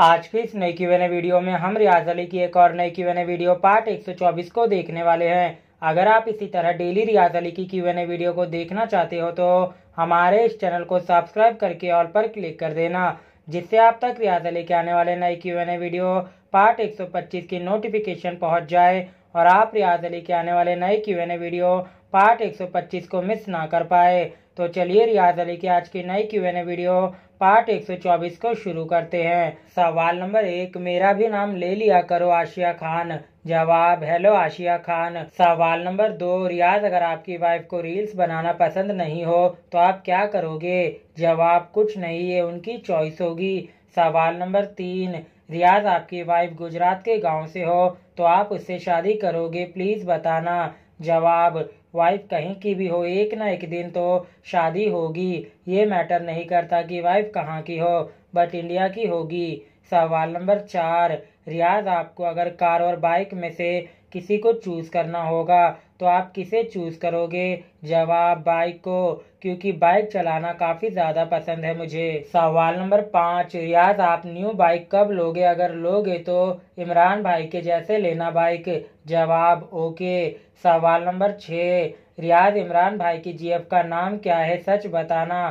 आज के इस नई क्यू वीडियो में हम रियाज अली की एक और नई क्यू वीडियो पार्ट 124 को देखने वाले हैं अगर आप इसी तरह डेली रियाज अली की क्यू वीडियो को देखना चाहते हो तो हमारे इस चैनल को सब्सक्राइब करके ऑल पर क्लिक कर देना जिससे आप तक रियाज अली के आने वाले नए क्यू वीडियो पार्ट एक की नोटिफिकेशन पहुँच जाए और आप रियाज अली के आने वाले नए क्यू वीडियो पार्ट 125 को मिस ना कर पाए तो चलिए रियाज अली की आज की नई क्यू एन वीडियो पार्ट 124 को शुरू करते हैं सवाल नंबर एक मेरा भी नाम ले लिया करो आशिया खान जवाब हेलो आशिया खान सवाल नंबर दो रियाज अगर आपकी वाइफ को रील्स बनाना पसंद नहीं हो तो आप क्या करोगे जवाब कुछ नहीं है उनकी चॉइस होगी सवाल नंबर तीन रियाज आपकी वाइफ गुजरात के गांव से हो तो आप उससे शादी करोगे प्लीज बताना जवाब वाइफ कहीं की भी हो एक ना एक दिन तो शादी होगी ये मैटर नहीं करता कि वाइफ कहाँ की हो बट इंडिया की होगी सवाल नंबर चार रियाज आपको अगर कार और बाइक में से किसी को चूज करना होगा तो आप किसे चूज़ करोगे जवाब बाइक को क्योंकि बाइक चलाना काफ़ी ज़्यादा पसंद है मुझे सवाल नंबर पाँच रियाज आप न्यू बाइक कब लोगे अगर लोगे तो इमरान भाई के जैसे लेना बाइक जवाब ओके सवाल नंबर छः रियाज इमरान भाई की जीएफ का नाम क्या है सच बताना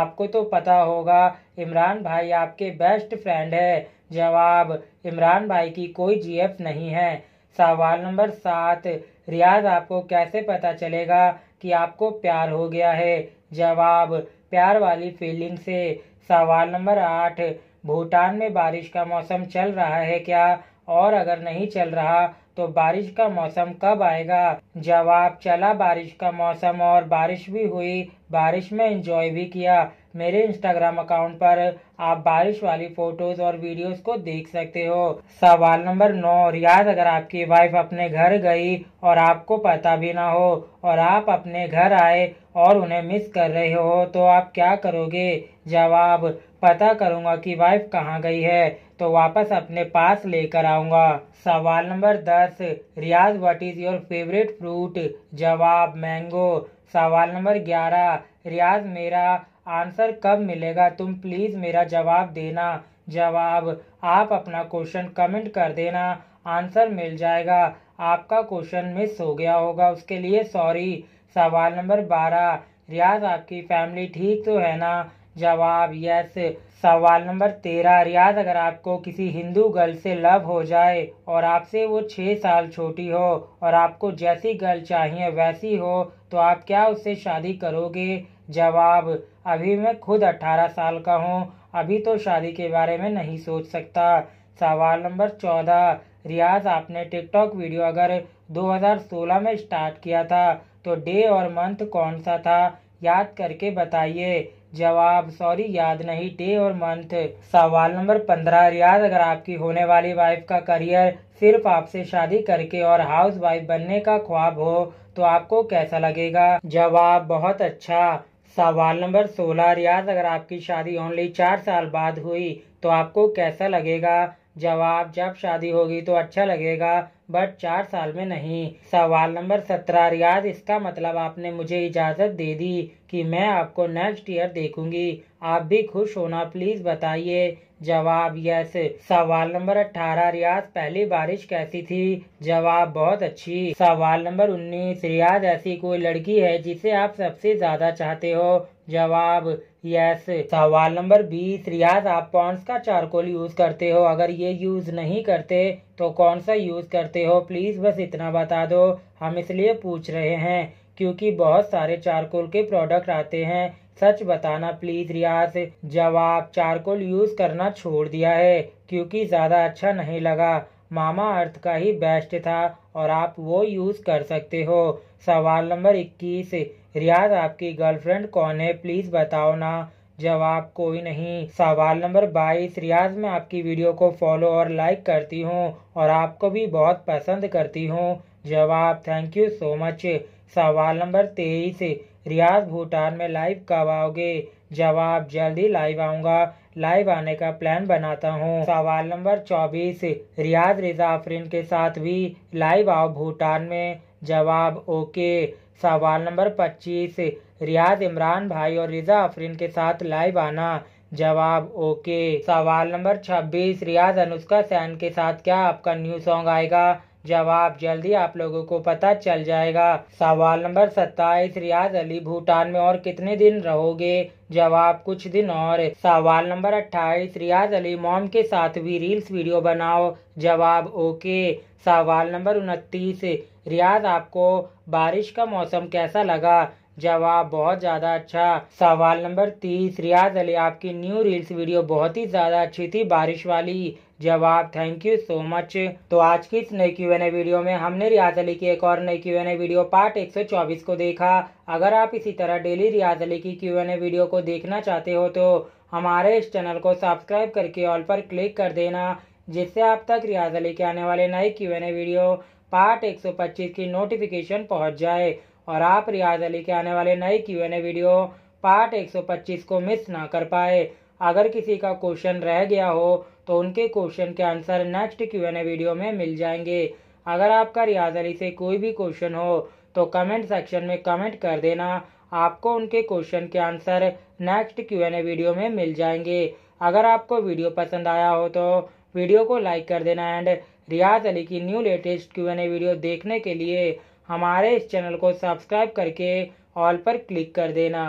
आपको तो पता होगा इमरान भाई आपके बेस्ट फ्रेंड है जवाब इमरान भाई की कोई जीएफ नहीं है सवाल नंबर सात रियाज आपको कैसे पता चलेगा कि आपको प्यार हो गया है जवाब प्यार वाली फीलिंग से सवाल नंबर आठ भूटान में बारिश का मौसम चल रहा है क्या और अगर नहीं चल रहा तो बारिश का मौसम कब आएगा जवाब चला बारिश का मौसम और बारिश भी हुई बारिश में इंजॉय भी किया मेरे इंस्टाग्राम अकाउंट पर आप बारिश वाली फोटोज और वीडियोस को देख सकते हो सवाल नंबर नौ रियाज अगर आपकी वाइफ अपने घर गई और आपको पता भी ना हो और आप अपने घर आए और उन्हें मिस कर रहे हो तो आप क्या करोगे जवाब पता करूंगा कि वाइफ कहाँ गई है तो वापस अपने पास लेकर आऊंगा सवाल नंबर दस Riyaz what is your favourite fruit जवाब मैंगो सवाल नंबर ग्यारह रियाज मेरा आंसर कब मिलेगा तुम प्लीज़ मेरा जवाब देना जवाब आप अपना क्वेश्चन कमेंट कर देना आंसर मिल जाएगा आपका क्वेश्चन मिस हो गया होगा उसके लिए सॉरी सवाल नंबर बारह रियाज आपकी फैमिली ठीक तो है ना जवाब यस सवाल नंबर तेरह रियाज अगर आपको किसी हिंदू गर्ल से लव हो जाए और आपसे वो छः साल छोटी हो और आपको जैसी गर्ल चाहिए वैसी हो तो आप क्या उससे शादी करोगे जवाब अभी मैं खुद अट्ठारह साल का हूँ अभी तो शादी के बारे में नहीं सोच सकता सवाल नंबर चौदह रियाज आपने टिकटॉक वीडियो अगर 2016 में स्टार्ट किया था तो डे और मंथ कौन सा था याद करके बताइए जवाब सॉरी याद नहीं डे और मंथ सवाल नंबर पंद्रह रियाज अगर आपकी होने वाली वाइफ का करियर सिर्फ आपसे शादी करके और हाउस वाइफ बनने का ख्वाब हो तो आपको कैसा लगेगा जवाब बहुत अच्छा सवाल नंबर सोलह रियाज अगर आपकी शादी ओनली चार साल बाद हुई तो आपको कैसा लगेगा जवाब जब शादी होगी तो अच्छा लगेगा बट चार साल में नहीं सवाल नंबर सत्रह रियाज इसका मतलब आपने मुझे इजाज़त दे दी कि मैं आपको नेक्स्ट ईयर देखूंगी आप भी खुश होना प्लीज़ बताइए जवाब यस सवाल नंबर अठारह रियाज पहली बारिश कैसी थी जवाब बहुत अच्छी सवाल नंबर उन्नीस रियाज ऐसी कोई लड़की है जिसे आप सबसे ज़्यादा चाहते हो जवाब यस सवाल नंबर बीस रियाज आप कौन का चारकोल यूज करते हो अगर ये यूज नहीं करते तो कौन सा यूज करते हो प्लीज बस इतना बता दो हम इसलिए पूछ रहे हैं क्योंकि बहुत सारे चारकोल के प्रोडक्ट आते हैं सच बताना प्लीज रियाज जवाब चारकोल यूज करना छोड़ दिया है क्योंकि ज्यादा अच्छा नहीं लगा मामा अर्थ का ही बेस्ट था और आप वो यूज कर सकते हो सवाल नंबर इक्कीस रियाज आपकी गर्लफ्रेंड कौन है प्लीज़ बताओ ना जवाब कोई नहीं सवाल नंबर 22 रियाज में आपकी वीडियो को फॉलो और लाइक करती हूँ और आपको भी बहुत पसंद करती हूँ जवाब थैंक यू सो मच सवाल नंबर 23 रियाज भूटान में लाइव कब आओगे जवाब जल्दी लाइव आऊँगा लाइव आने का प्लान बनाता हूँ सवाल नंबर चौबीस रियाज रिजा आफरीन के साथ भी लाइव आओ भूटान में जवाब ओके सवाल नंबर पच्चीस रियाज इमरान भाई और रिजा आफरीन के साथ लाइव आना जवाब ओके सवाल नंबर छब्बीस रियाज अनुष्का सैन के साथ क्या आपका न्यू सॉन्ग आएगा जवाब जल्दी आप लोगों को पता चल जाएगा सवाल नंबर सत्ताईस रियाज अली भूटान में और कितने दिन रहोगे जवाब कुछ दिन और सवाल नंबर अट्ठाईस रियाज अली मॉम के साथ भी रील्स वीडियो बनाओ जवाब ओके सवाल नंबर उनतीस रियाज आपको बारिश का मौसम कैसा लगा जवाब बहुत ज़्यादा अच्छा सवाल नंबर तीस रियाज अली आपकी न्यू रील्स वीडियो बहुत ही ज़्यादा अच्छी थी बारिश वाली जवाब थैंक यू सो मच तो आज की इस नई क्यू एन वीडियो में हमने रियाज अली की एक और नई क्यू एन वीडियो पार्ट 124 को देखा अगर आप इसी तरह डेली रियाज अली की क्यू एन वीडियो को देखना चाहते हो तो हमारे इस चैनल को सब्सक्राइब करके ऑल पर क्लिक कर देना जिससे आप तक रियाज अली के आने वाले नए क्यू एन वीडियो पार्ट 125 की नोटिफिकेशन पहुंच जाए और आप रियाज अली के आने वाले नए क्यू एन वीडियो पार्ट 125 को मिस ना कर पाए अगर किसी का क्वेश्चन रह गया हो तो उनके क्वेश्चन के answer next Q and A video में मिल जाएंगे अगर आपका रियाज अली से कोई भी क्वेश्चन हो तो कमेंट सेक्शन में कमेंट कर देना आपको उनके क्वेश्चन के answer next Q and A video में मिल जाएंगे अगर आपको वीडियो पसंद आया हो तो वीडियो को लाइक कर देना एंड रियाज अली की new latest Q and A video देखने के लिए हमारे इस चैनल को सब्सक्राइब करके ऑल पर क्लिक कर देना